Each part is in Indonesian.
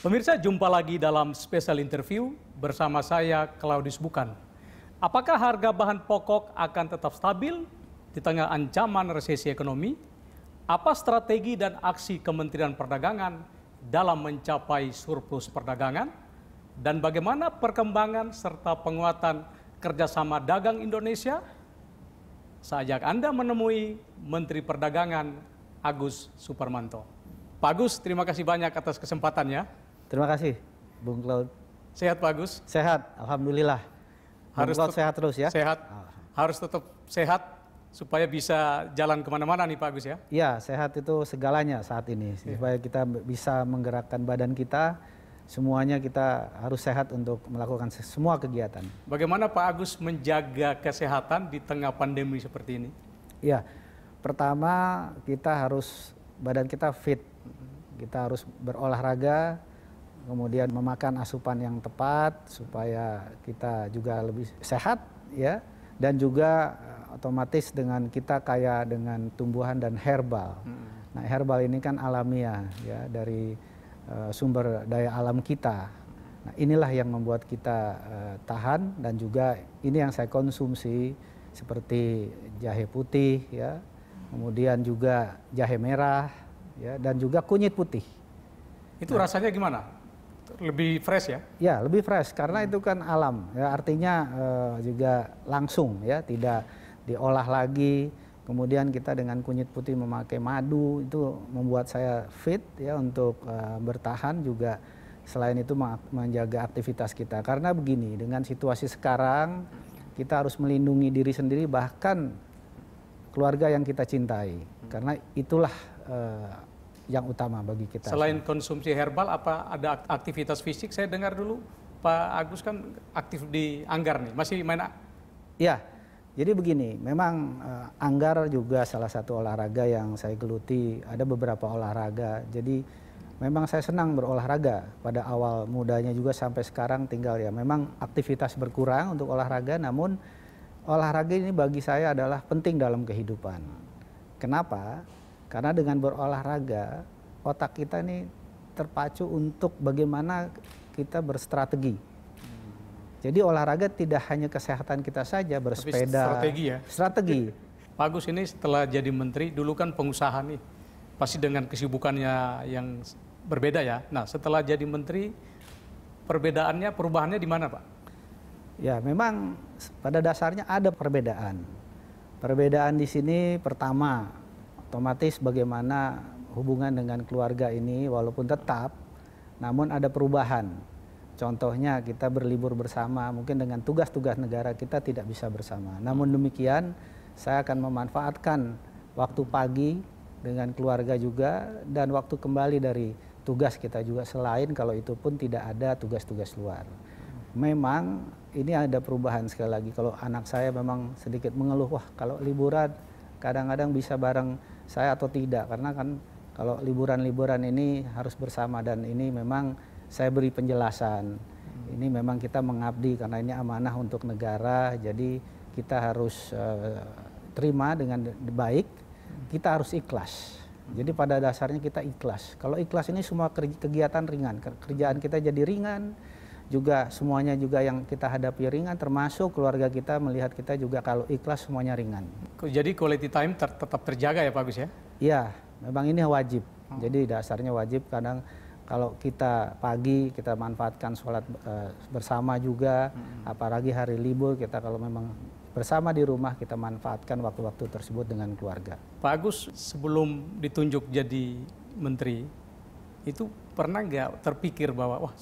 Pemirsa, jumpa lagi dalam spesial interview bersama saya Claudius Bukan. Apakah harga bahan pokok akan tetap stabil di tengah ancaman resesi ekonomi? Apa strategi dan aksi Kementerian Perdagangan dalam mencapai surplus perdagangan? Dan bagaimana perkembangan serta penguatan kerjasama dagang Indonesia? Saya Anda menemui Menteri Perdagangan Agus Suparmanto. Pak Agus, terima kasih banyak atas kesempatannya. Terima kasih, Bung Claude. Sehat Pak Agus? Sehat, Alhamdulillah. Harus Bung Cloud sehat terus ya? Sehat, harus tetap sehat supaya bisa jalan kemana-mana nih Pak Agus ya? Iya, sehat itu segalanya saat ini. Iya. Supaya kita bisa menggerakkan badan kita, semuanya kita harus sehat untuk melakukan semua kegiatan. Bagaimana Pak Agus menjaga kesehatan di tengah pandemi seperti ini? Iya, pertama kita harus, badan kita fit. Kita harus berolahraga, kemudian memakan asupan yang tepat supaya kita juga lebih sehat ya dan juga eh, otomatis dengan kita kaya dengan tumbuhan dan herbal. Hmm. Nah, herbal ini kan alamiah ya dari uh, sumber daya alam kita. Nah, inilah yang membuat kita uh, tahan dan juga ini yang saya konsumsi seperti jahe putih ya. Kemudian juga jahe merah ya dan juga kunyit putih. Itu nah, rasanya gimana? lebih fresh ya? Ya, lebih fresh karena hmm. itu kan alam. Ya, artinya e, juga langsung ya, tidak diolah lagi. Kemudian kita dengan kunyit putih memakai madu itu membuat saya fit ya untuk e, bertahan juga selain itu menjaga aktivitas kita. Karena begini, dengan situasi sekarang kita harus melindungi diri sendiri bahkan keluarga yang kita cintai. Karena itulah e, yang utama bagi kita. Selain konsumsi herbal, apa ada aktivitas fisik? Saya dengar dulu Pak Agus kan aktif di Anggar nih, masih main? Ya, jadi begini, memang uh, Anggar juga salah satu olahraga yang saya geluti. Ada beberapa olahraga, jadi memang saya senang berolahraga pada awal mudanya juga sampai sekarang tinggal ya memang aktivitas berkurang untuk olahraga namun olahraga ini bagi saya adalah penting dalam kehidupan. Kenapa? Karena dengan berolahraga, otak kita ini terpacu untuk bagaimana kita berstrategi. Jadi olahraga tidak hanya kesehatan kita saja, bersepeda. Tapi strategi ya. Strategi. Pak Agus ini setelah jadi menteri, dulu kan pengusaha nih, pasti dengan kesibukannya yang berbeda ya. Nah, setelah jadi menteri, perbedaannya, perubahannya di mana, Pak? Ya, memang pada dasarnya ada perbedaan. Perbedaan di sini pertama, otomatis bagaimana hubungan dengan keluarga ini walaupun tetap namun ada perubahan. Contohnya kita berlibur bersama mungkin dengan tugas-tugas negara kita tidak bisa bersama. Namun demikian saya akan memanfaatkan waktu pagi dengan keluarga juga dan waktu kembali dari tugas kita juga selain kalau itu pun tidak ada tugas-tugas luar. Memang ini ada perubahan sekali lagi kalau anak saya memang sedikit mengeluh wah kalau liburan kadang-kadang bisa bareng saya atau tidak karena kan kalau liburan-liburan ini harus bersama dan ini memang saya beri penjelasan hmm. ini memang kita mengabdi karena ini amanah untuk negara jadi kita harus uh, terima dengan baik hmm. kita harus ikhlas hmm. jadi pada dasarnya kita ikhlas kalau ikhlas ini semua kegiatan ringan kerjaan kita jadi ringan juga semuanya juga yang kita hadapi ringan termasuk keluarga kita melihat kita juga kalau ikhlas semuanya ringan jadi quality time ter tetap terjaga ya Pak Agus ya? Iya, memang ini wajib. Hmm. Jadi dasarnya wajib kadang kalau kita pagi kita manfaatkan sholat uh, bersama juga, hmm. apalagi hari libur kita kalau memang bersama di rumah kita manfaatkan waktu-waktu tersebut dengan keluarga. Pak Agus sebelum ditunjuk jadi menteri itu pernah nggak terpikir bahwa wah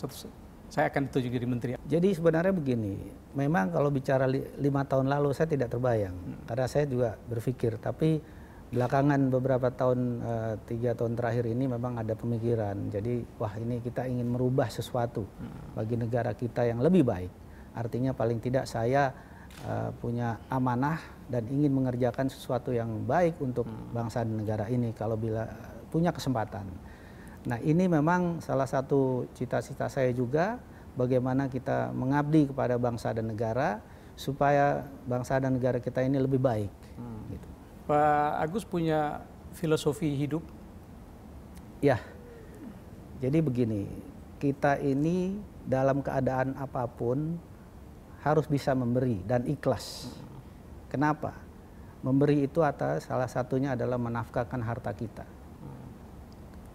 saya akan tujuh jadi menteri. Jadi sebenarnya begini, memang kalau bicara lima tahun lalu saya tidak terbayang, hmm. karena saya juga berpikir, tapi belakangan beberapa tahun eh, tiga tahun terakhir ini memang ada pemikiran, jadi wah ini kita ingin merubah sesuatu hmm. bagi negara kita yang lebih baik. Artinya paling tidak saya eh, punya amanah dan ingin mengerjakan sesuatu yang baik untuk hmm. bangsa dan negara ini kalau bila punya kesempatan. Nah ini memang salah satu cita-cita saya juga bagaimana kita mengabdi kepada bangsa dan negara supaya bangsa dan negara kita ini lebih baik. Hmm. Gitu. Pak Agus punya filosofi hidup? Ya, jadi begini, kita ini dalam keadaan apapun harus bisa memberi dan ikhlas. Hmm. Kenapa? Memberi itu atas salah satunya adalah menafkahkan harta kita. Hmm.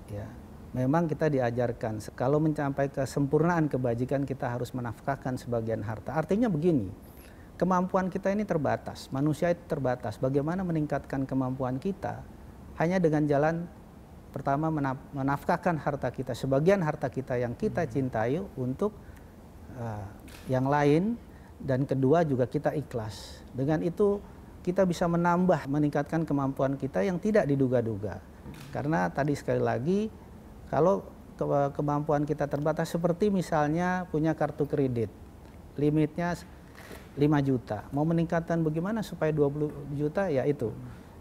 Ya memang kita diajarkan kalau mencapai kesempurnaan kebajikan kita harus menafkahkan sebagian harta. Artinya begini, kemampuan kita ini terbatas, manusia itu terbatas. Bagaimana meningkatkan kemampuan kita? Hanya dengan jalan pertama menafkahkan harta kita, sebagian harta kita yang kita hmm. cintai untuk uh, yang lain dan kedua juga kita ikhlas. Dengan itu kita bisa menambah meningkatkan kemampuan kita yang tidak diduga-duga. Karena tadi sekali lagi kalau ke kemampuan kita terbatas seperti misalnya punya kartu kredit. Limitnya 5 juta. Mau meningkatkan bagaimana supaya 20 juta ya itu.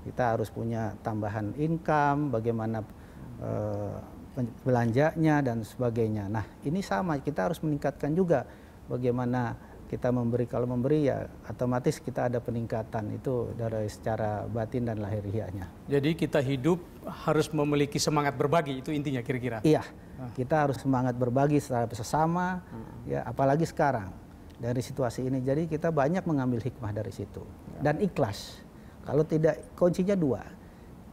Kita harus punya tambahan income, bagaimana eh, belanjanya dan sebagainya. Nah, ini sama kita harus meningkatkan juga bagaimana kita memberi kalau memberi ya otomatis kita ada peningkatan itu dari secara batin dan lahiriahnya. Jadi kita hidup harus memiliki semangat berbagi itu intinya kira-kira. Iya. Ah. Kita harus semangat berbagi secara sesama hmm. ya apalagi sekarang dari situasi ini. Jadi kita banyak mengambil hikmah dari situ ya. dan ikhlas. Kalau tidak kuncinya dua.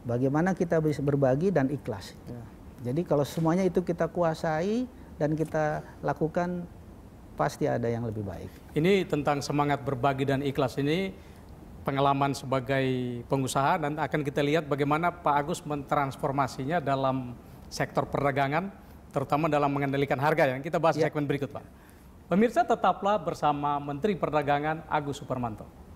Bagaimana kita bisa berbagi dan ikhlas. Ya. Jadi kalau semuanya itu kita kuasai dan kita lakukan pasti ada yang lebih baik. Ini tentang semangat berbagi dan ikhlas ini pengalaman sebagai pengusaha dan akan kita lihat bagaimana Pak Agus mentransformasinya dalam sektor perdagangan terutama dalam mengendalikan harga yang kita bahas ya. segmen berikut Pak. Pemirsa tetaplah bersama Menteri Perdagangan Agus Supermanto.